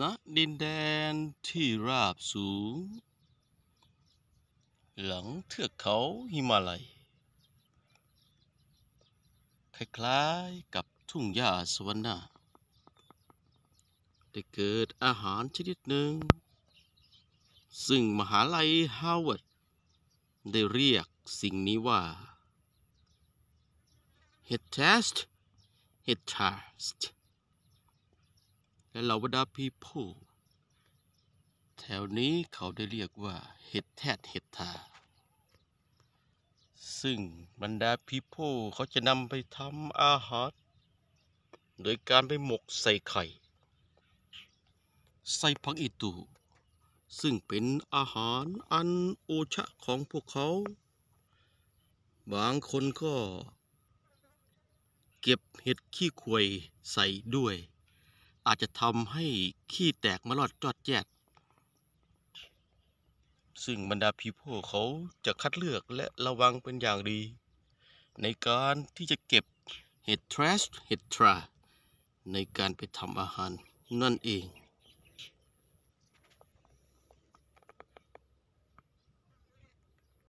ณดินแดนที่ราบสูง หลังเทือกเขาหิมาลัย คล้ายๆกับทุ่งหญ้าสวรรค์ได้เกิดอาหาร ชนิดหนึ่ง ซึ่งมหาลัย ฮาวาดได้เรียกสิ่งนี้ว่าเฮตดทสเฮตดชาสต์และเหล่าบรรดาพีผู้แถวนี้เขาได้เรียกว่าเห็ดแทดเห็ดทา ซึ่งบรรดาพีผู้เขาจะนำไปทำอาหาร โดยการไปหมกใส่ไข่ ใส่พักอีตู ซึ่งเป็นอาหารอันโอชะของพวกเขา บางคนก็เก็บเห็ดขี้ควยใส่ด้วยอาจจะทำให้ขี้แตกมาอดจอดแยดซึ่งบรรดาพีโพเขาจะคัดเลือกและระวังเป็นอย่างดี ในการที่จะเก็บ เห็ดทรัชเห็ดทรา ในการไปทำอาหารนั่นเอง